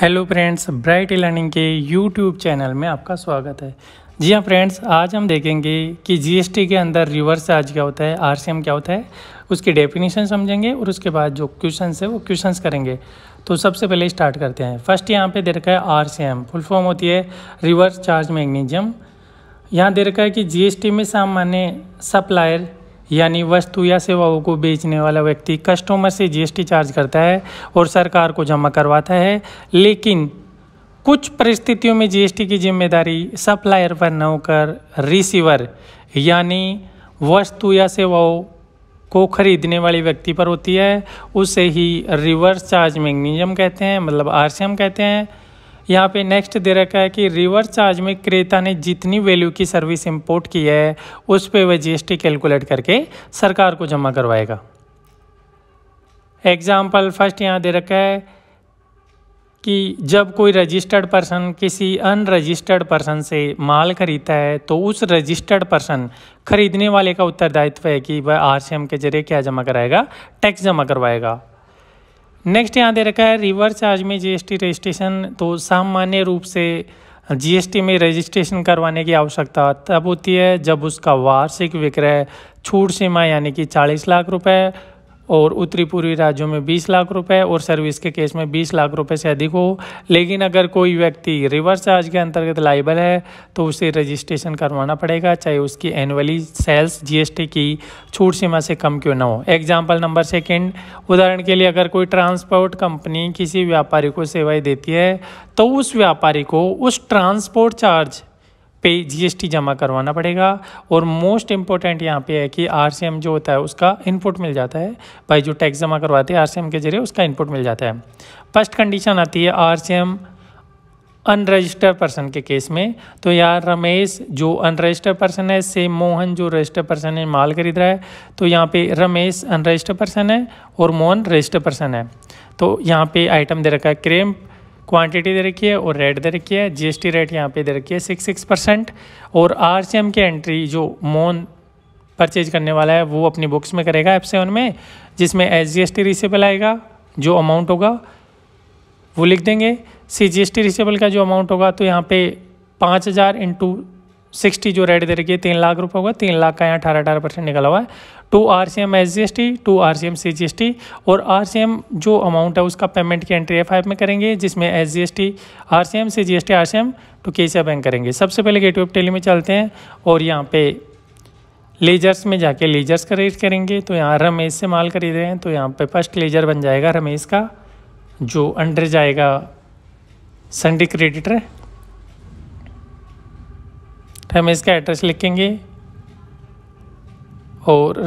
hello friends bright learning के YouTube channel में आपका स्वागत है जी हाँ फ्रेंड्स आज हम देखेंगे कि जीएसटी के अंदर रिवर्स चार्ज क्या होता है आरसीएम क्या होता है उसकी डेफिनेशन समझेंगे और उसके बाद जो क्वेश्चन है वो क्वेश्चन करेंगे तो सबसे पहले स्टार्ट करते हैं फर्स्ट यहाँ पे दे रखा है आर फुल फॉर्म होती है रिवर्स चार्ज मैग्नीजियम यहाँ दे रखा है कि जीएसटी में सामान्य सप्लायर यानी वस्तु या सेवाओं को बेचने वाला व्यक्ति कस्टमर से जीएसटी चार्ज करता है और सरकार को जमा करवाता है लेकिन कुछ परिस्थितियों में जीएसटी की जिम्मेदारी सप्लायर पर न होकर रिसीवर यानी वस्तु या सेवाओं को खरीदने वाले व्यक्ति पर होती है उसे ही रिवर्स चार्ज मैग्नीजियम कहते हैं मतलब आरसीएम कहते हैं यहाँ पे नेक्स्ट दे रखा है कि रिवर्स चार्ज में क्रेता ने जितनी वैल्यू की सर्विस इंपोर्ट की है उस पर वह जीएसटी कैलकुलेट करके सरकार को जमा करवाएगा एग्जाम्पल फर्स्ट यहाँ दे रखा है कि जब कोई रजिस्टर्ड पर्सन किसी अनरजिस्टर्ड पर्सन से माल खरीदता है तो उस रजिस्टर्ड पर्सन खरीदने वाले का उत्तरदायित्व है कि वह आरसीएम के जरिए क्या जमा कराएगा टैक्स जमा करवाएगा नेक्स्ट यहाँ दे रखा है रिवर्स चार्ज में जीएसटी रजिस्ट्रेशन तो सामान्य रूप से जीएसटी में रजिस्ट्रेशन करवाने की आवश्यकता तब होती है जब उसका वार्षिक विक्रय छूट सीमा यानी कि 40 लाख रुपए और उत्तरी पूर्वी राज्यों में 20 लाख रुपए और सर्विस के केस में 20 लाख रुपए से अधिक हो लेकिन अगर कोई व्यक्ति रिवर्स चार्ज के अंतर्गत लाइबल है तो उसे रजिस्ट्रेशन करवाना पड़ेगा चाहे उसकी एनुअली सेल्स जीएसटी की छूट सीमा से कम क्यों ना हो एग्जाम्पल नंबर सेकेंड उदाहरण के लिए अगर कोई ट्रांसपोर्ट कंपनी किसी व्यापारी को सेवाएँ देती है तो उस व्यापारी को उस ट्रांसपोर्ट चार्ज पे जीएसटी जमा करवाना पड़ेगा और मोस्ट इम्पोर्टेंट यहाँ पे है कि आरसीएम जो होता है उसका इनपुट मिल जाता है भाई जो टैक्स जमा करवाते हैं आरसीएम के जरिए उसका इनपुट मिल जाता है फर्स्ट कंडीशन आती है आरसीएम अनरजिस्टर्ड पर्सन के केस में तो यार रमेश जो अनरजिस्टर्ड पर्सन है से मोहन जो रजिस्टर्ड पर्सन है माल खरीद रहा है तो यहाँ पे रमेश अनरजिस्टर्ड पर्सन है और मोहन रजिस्टर्ड पर्सन है तो यहाँ पे आइटम दे रखा है क्रेम्प क्वांटिटी दे रखी है और रेट दे रखी है जीएसटी रेट यहाँ पे दे रखी है सिक्स सिक्स परसेंट और आरसीएम के एंट्री जो मोन परचेज करने वाला है वो अपनी बुक्स में करेगा एप सेवन में जिसमें S G S T receivable आएगा जो अमाउंट होगा वो लिख देंगे C G S T receivable का जो अमाउंट होगा तो यहाँ पे पाँच हज़ार इंटू सिक्सटी जो रेट दे रखी है तीन लाख रुपये होगा तीन लाख का यहाँ अठारह अठारह परसेंट निकला हुआ है to R C M S G S T to R C M C G S T और आर सी एम जो अमाउंट है उसका पेमेंट की एंट्री एफ आई में करेंगे जिसमें S G S T R C M C G S T R C M to K C bank करेंगे सबसे पहले गेट ऑफ टेली में चलते हैं और यहाँ पे लेजर्स में जाके लेजर्स का करेंगे तो यहाँ रमेश से माल खरीद रहे हैं तो यहाँ पे फर्स्ट लेजर बन जाएगा रमेश का जो अंडर जाएगा संडे क्रेडिटर तो हम इसका एड्रेस लिखेंगे और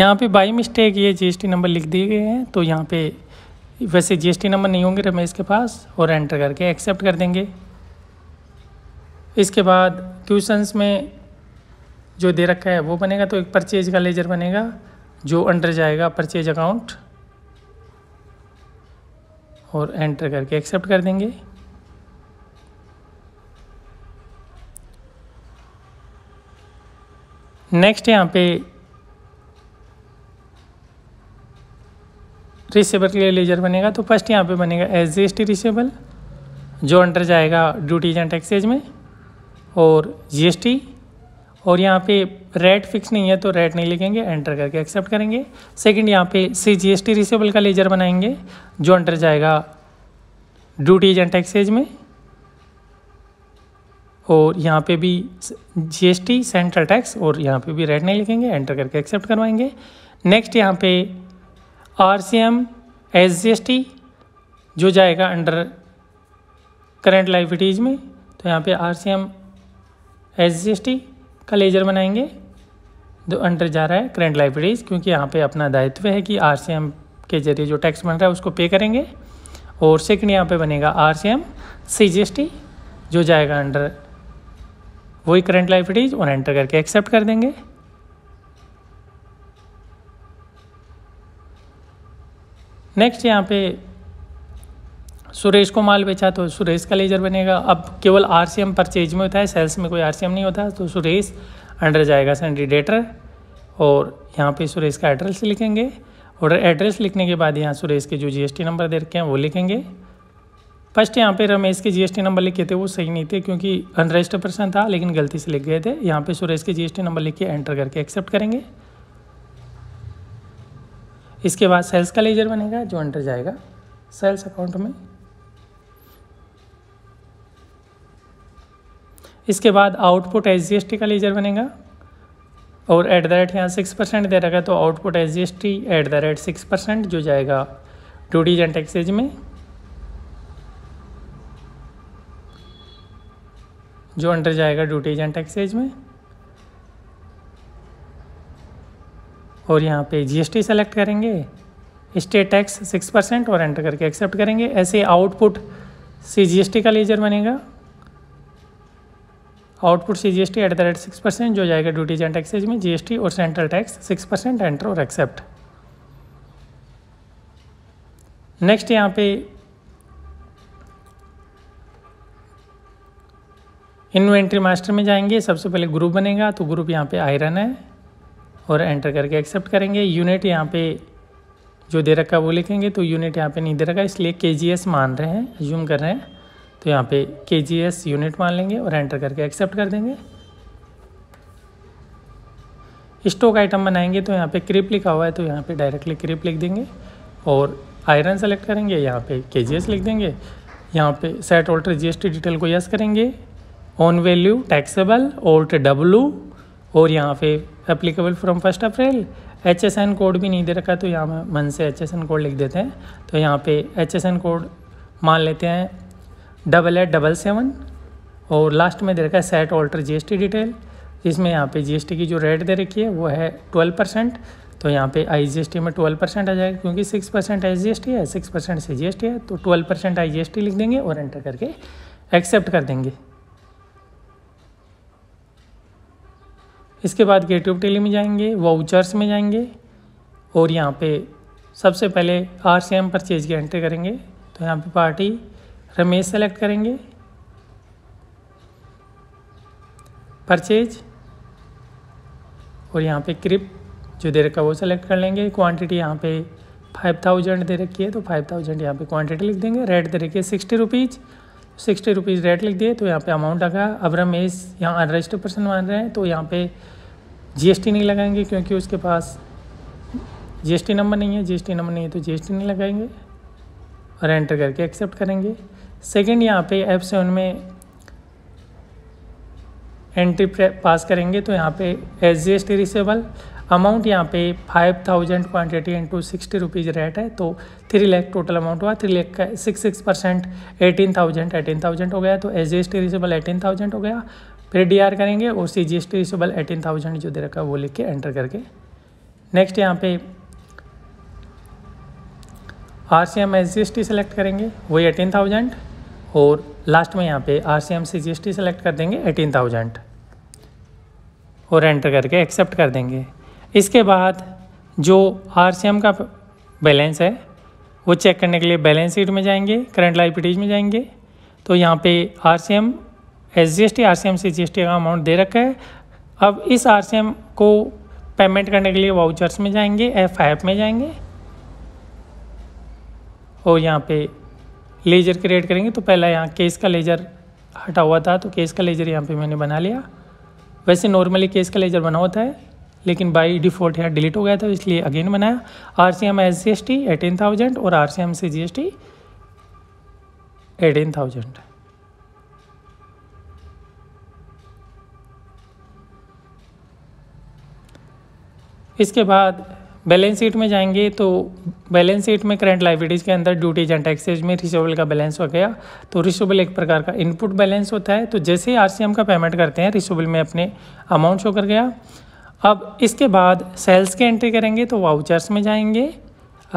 यहाँ पे बाई मिस्टेक ये जीएसटी नंबर लिख दिए गए हैं तो यहाँ पे वैसे जीएसटी नंबर नहीं होंगे रमेश के पास और एंटर करके एक्सेप्ट कर देंगे इसके बाद क्वेश्चंस में जो दे रखा है वो बनेगा तो एक परचेज का लेजर बनेगा जो अंडर जाएगा परचेज अकाउंट और एंटर करके एक्सेप्ट कर देंगे नेक्स्ट यहाँ पे रिसेबल के लिए लेजर बनेगा तो फर्स्ट यहाँ पे बनेगा S G S T receivable जो अंडर जाएगा ड्यूटीज एंड टैक्सेज में और जीएसटी और यहाँ पे रेट फिक्स नहीं है तो रेट नहीं लिखेंगे एंटर करके एक्सेप्ट करेंगे सेकंड यहाँ पे C G S T receivable का लेजर बनाएंगे जो अंडर जाएगा ड्यूटी एजेंट एक्सेज में और यहाँ पे भी जीएसटी सेंट्रल टैक्स और यहाँ पे भी रेट नहीं लिखेंगे एंटर करके एक्सेप्ट करवाएंगे नेक्स्ट यहाँ पे R C M S G S T जो जाएगा अंडर करेंट लाइविटीज़ में तो यहाँ पे R C M S G S T का लेजर बनाएंगे जो अंडर जा रहा है करंट लाइब्रेरीज क्योंकि यहाँ पे अपना दायित्व है कि आर के जरिए जो टैक्स बन रहा है उसको पे करेंगे और सेकंड यहाँ पे बनेगा आर सी एम जो जाएगा अंडर वही करंट लाइब्रेरीज और एंटर करके एक्सेप्ट कर देंगे नेक्स्ट यहाँ पे सुरेश को माल बेचा तो सुरेश का लेजर बनेगा अब केवल आर सी एम परचेज में होता है सेल्स में कोई आर सी एम नहीं होता तो सुरेश अंडर जाएगा सेंडिडेटर और यहाँ पे सुरेश का एड्रेस लिखेंगे और एड्रेस लिखने के बाद यहाँ सुरेश के जो जीएसटी नंबर दे रखे हैं वो लिखेंगे फर्स्ट यहाँ पे रमेश के जीएसटी नंबर लिखे थे वो सही नहीं थे क्योंकि अनरजिस्टर पर्सन था लेकिन गलती से लिख गए थे यहाँ पे सुरेश के जीएसटी नंबर लिख के एंटर करके एक्सेप्ट करेंगे इसके बाद सेल्स का लेजर बनेगा जो अंडर जाएगा सेल्स अकाउंट में इसके बाद output S G S T का लीजर बनेगा और एट द रेट यहाँ सिक्स परसेंट दे रखा है तो output S G S T at the rate six percent जो जाएगा टू डी जेंट एक्सेज में जो अंडर जाएगा ड्यूटी एजेंट एक्सेज में और यहाँ पे जीएसटी सेलेक्ट करेंगे स्टेट टैक्स सिक्स परसेंट और एंटर करके एक्सेप्ट करेंगे ऐसे आउटपुट सी टी का लेजर बनेगा output C G S T at the rate six percent जो जाएगा ड्यूटीज एंड टैक्सेज में जीएसटी और central tax six percent enter और एक्सेप्ट नेक्स्ट यहाँ पे इन्वेंट्री मास्टर में जाएंगे सबसे पहले ग्रुप बनेगा तो ग्रुप यहाँ पे आयरन है और एंटर करके एक्सेप्ट करेंगे यूनिट यहाँ पे जो दे रखा है वो लिखेंगे तो यूनिट यहाँ पे नहीं दे रखा इसलिए के मान रहे हैं जूम कर रहे हैं तो यहाँ पे के जी एस यूनिट मान लेंगे और एंटर करके एक्सेप्ट कर देंगे स्टोक आइटम बनाएंगे तो यहाँ पे क्रिप लिखा हुआ है तो यहाँ पे डायरेक्टली क्रिप लिख देंगे और आयरन सेलेक्ट करेंगे यहाँ पे के जी एस लिख देंगे यहाँ पे सेट ऑल्टर जीएसटी डिटेल को यस करेंगे on value taxable alt W और यहाँ पे applicable from first April H S N code भी नहीं दे रखा तो यहाँ मन से एच एस एन कोड लिख देते हैं तो यहाँ पे एच एस एन कोड मान लेते हैं डबल एट डबल सेवन और लास्ट में दे रखा है सेट ऑल्टर जीएसटी डिटेल जिसमें यहाँ पे जीएसटी की जो रेट दे रखी है वो है ट्वेल्व परसेंट तो यहाँ पे आई जी एस टी में ट्वेल्व परसेंट आ जाएगा क्योंकि six percent I G S T है six percent C G S T है तो twelve percent I G S T लिख देंगे और एंटर करके एक्सेप्ट कर देंगे इसके बाद गेट ऑफ टेली में जाएंगे वाउचर्स में जाएंगे और यहाँ पे सबसे पहले आर सी एम परचेज की एंट्री करेंगे तो यहाँ पे पार्टी रमेश सेलेक्ट करेंगे परचेज और यहाँ पे क्रिप जो दे रखा है वो सेलेक्ट कर लेंगे क्वांटिटी यहाँ पे फाइव थाउजेंड दे रखी है तो फाइव थाउजेंड यहाँ पे क्वांटिटी लिख देंगे रेट दे रखिए sixty rupees sixty rupees rate लिख दिए तो यहाँ पे अमाउंट लगा अब रमेश यहाँ अनरजिस्टर्ड पर्सन मान रहे हैं तो यहाँ पे जीएसटी नहीं लगाएंगे क्योंकि उसके पास जीएसटी नंबर नहीं है जीएसटी नंबर नहीं है तो जीएसटी नहीं लगाएंगे और एंटर करके एक्सेप्ट करेंगे सेकेंड यहाँ पे एफ सेवन में एंट्री पास करेंगे तो यहाँ पे S G S T receivable amount यहाँ पे five thousand quantity into sixty rupees rate है तो थ्री लैख टोटल अमाउंट हुआ थ्री लैख का six six percent eighteen thousand eighteen thousand हो गया तो S G S T receivable eighteen thousand हो गया फिर डी आर करेंगे और C G S T receivable eighteen thousand जो दे रखा है वो लिख के एंटर करके नेक्स्ट यहाँ पे R C M S G S T select करेंगे वही एटीन थाउजेंड और लास्ट में यहाँ पे R C M C G S T select कर देंगे एटीन थाउजेंड और एंटर करके एक्सेप्ट कर देंगे इसके बाद जो आर सी एम का बैलेंस है वो चेक करने के लिए बैलेंस शीट में जाएंगे करंट लाइबिलिटीज में जाएंगे तो यहाँ पे R C M S G S T R C M C G S T का अमाउंट दे रखा है अब इस आर सी एम को पेमेंट करने के लिए वाउचर्स में जाएंगे एफ आई में जाएंगे और यहाँ पे लेजर क्रिएट करेंगे तो पहला यहाँ केस का लेजर हटा हुआ था तो केस का लेजर यहाँ पे मैंने बना लिया वैसे नॉर्मली केस का लेजर बना होता है लेकिन बाई डिफ़ॉल्ट यहाँ डिलीट हो गया था इसलिए अगेन बनाया R C M S G S T eighteen thousand और आर सी एम से G S T eighteen thousand इसके बाद बैलेंस शीट में जाएंगे तो बैलेंस शीट में करंट लाइबिलिटीज़ के अंदर ड्यूटीज एंड टैक्सेज में रिसोबल का बैलेंस हो गया तो रिसोबल एक प्रकार का इनपुट बैलेंस होता है तो जैसे ही आर का पेमेंट करते हैं रिसोबल में अपने अमाउंट शो कर गया अब इसके बाद सेल्स के एंट्री करेंगे तो वाउचर्स में जाएंगे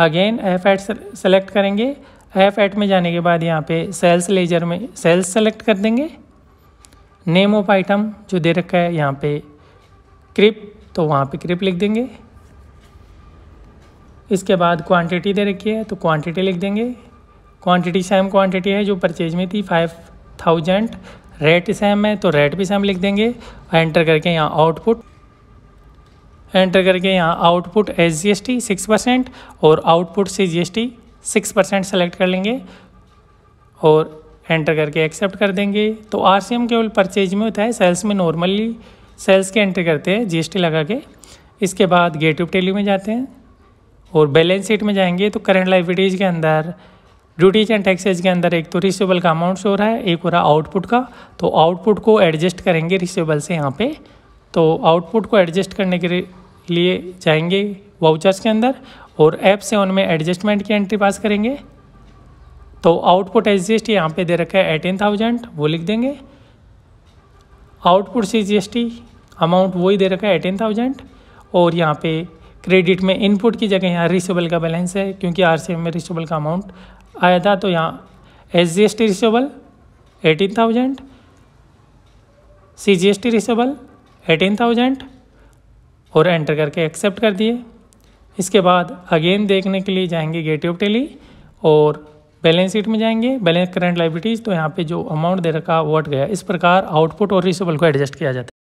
अगेन एफ एट सेलेक्ट करेंगे एफ एट में जाने के बाद यहाँ पे सेल्स लेजर में सेल्स सेलेक्ट कर देंगे नेम ऑफ आइटम जो दे रखा है यहाँ पे क्रिप तो वहाँ पे क्रिप लिख देंगे इसके बाद क्वांटिटी दे रखी है तो क्वांटिटी लिख देंगे क्वांटिटी सेम क्वांटिटी है जो परचेज में थी फाइव थाउजेंड रेट सेम है तो रेट भी सेम लिख देंगे एंटर करके यहाँ आउटपुट एंटर करके यहाँ output S G S T six percent और output C G S T six percent select कर लेंगे और एंटर करके एक्सेप्ट कर देंगे तो आर सी एम केवल परचेज में होता है सेल्स में नॉर्मली सेल्स के एंटर करते हैं जी एस टी लगा के इसके बाद गेट ऑफ टेली में जाते हैं और बैलेंस शीट में जाएंगे तो करंट लाइविटीज़ के अंदर ड्यूटीज एंड टैक्सेज के अंदर एक तो रिसबल का अमाउंट शो रहा है एक हो रहा आउटपुट का तो आउटपुट को एडजस्ट करेंगे रिसबल से यहाँ पे तो आउटपुट को एडजस्ट करने के लिए जाएंगे वाउचर्स के अंदर और ऐप से उनमें एडजस्टमेंट की एंट्री पास करेंगे तो आउटपुट एडजस्ट जी यहाँ पे दे रखा है एटीन थाउजेंड वो लिख देंगे output C G S T amount वही दे रखा है एटीन थाउजेंड और यहाँ पे क्रेडिट में इनपुट की जगह यहाँ रिसेबल का बैलेंस है क्योंकि आर में रिसेबल का अमाउंट आया था तो यहाँ S G S T receivable eighteen thousand C G S T receivable eighteen thousand और एंटर करके एक्सेप्ट कर दिए इसके बाद अगेन देखने के लिए जाएंगे गेट ऑफ टेली और बैलेंस शीट में जाएंगे बैलेंस करंट लाइबिलिटीज़ तो यहाँ पे जो अमाउंट दे रखा वो अट गया इस प्रकार आउटपुट और रिसेबल को एडजस्ट किया जाता है